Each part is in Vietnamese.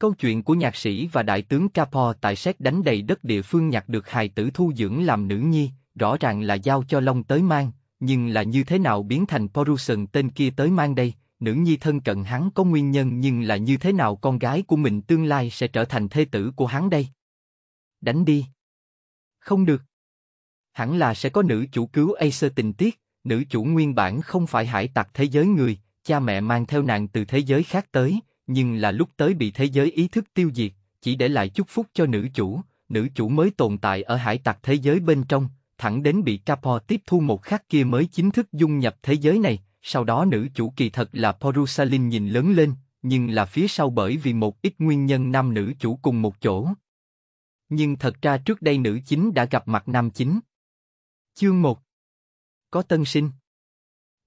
Câu chuyện của nhạc sĩ và đại tướng capo tại xét đánh đầy đất địa phương nhặt được hài tử thu dưỡng làm nữ nhi, rõ ràng là giao cho Long tới mang, nhưng là như thế nào biến thành Poruson tên kia tới mang đây, nữ nhi thân cận hắn có nguyên nhân nhưng là như thế nào con gái của mình tương lai sẽ trở thành thê tử của hắn đây. Đánh đi. Không được. Hẳn là sẽ có nữ chủ cứu Acer tình tiết, nữ chủ nguyên bản không phải hải tặc thế giới người, cha mẹ mang theo nàng từ thế giới khác tới, nhưng là lúc tới bị thế giới ý thức tiêu diệt, chỉ để lại chút phúc cho nữ chủ, nữ chủ mới tồn tại ở hải tặc thế giới bên trong, thẳng đến bị Capo tiếp thu một khắc kia mới chính thức dung nhập thế giới này, sau đó nữ chủ kỳ thật là Porusalin nhìn lớn lên, nhưng là phía sau bởi vì một ít nguyên nhân nam nữ chủ cùng một chỗ. Nhưng thật ra trước đây nữ chính đã gặp mặt nam chính. Chương 1 Có tân sinh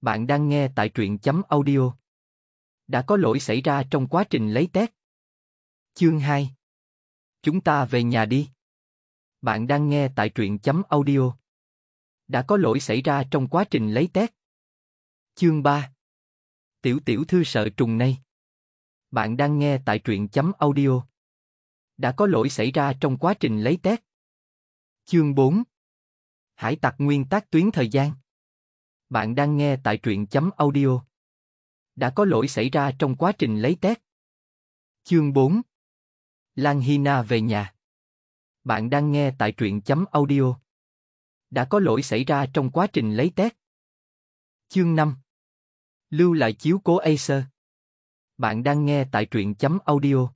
Bạn đang nghe tại truyện chấm audio đã có lỗi xảy ra trong quá trình lấy test. Chương 2 Chúng ta về nhà đi. Bạn đang nghe tại truyện chấm audio. Đã có lỗi xảy ra trong quá trình lấy test. Chương 3 Tiểu tiểu thư sợ trùng nay. Bạn đang nghe tại truyện chấm audio. Đã có lỗi xảy ra trong quá trình lấy test. Chương 4 Hải tặc nguyên tác tuyến thời gian. Bạn đang nghe tại truyện chấm audio đã có lỗi xảy ra trong quá trình lấy test. Chương 4 Lan Hina về nhà Bạn đang nghe tại truyện chấm audio. Đã có lỗi xảy ra trong quá trình lấy test. Chương 5 Lưu lại chiếu cố Acer Bạn đang nghe tại truyện chấm audio.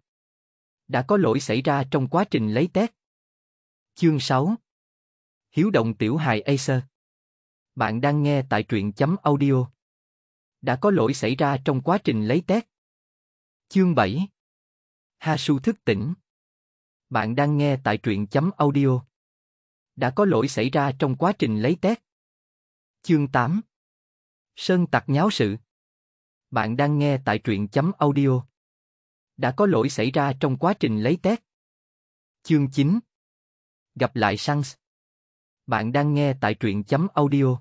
Đã có lỗi xảy ra trong quá trình lấy test. Chương 6 Hiếu động tiểu hài Acer Bạn đang nghe tại truyện chấm audio đã có lỗi xảy ra trong quá trình lấy test. Chương 7 Hasu thức tỉnh Bạn đang nghe tại truyện chấm audio. Đã có lỗi xảy ra trong quá trình lấy test. Chương 8 Sơn tặc nháo sự Bạn đang nghe tại truyện chấm audio. Đã có lỗi xảy ra trong quá trình lấy test. Chương 9 Gặp lại Sans Bạn đang nghe tại truyện chấm audio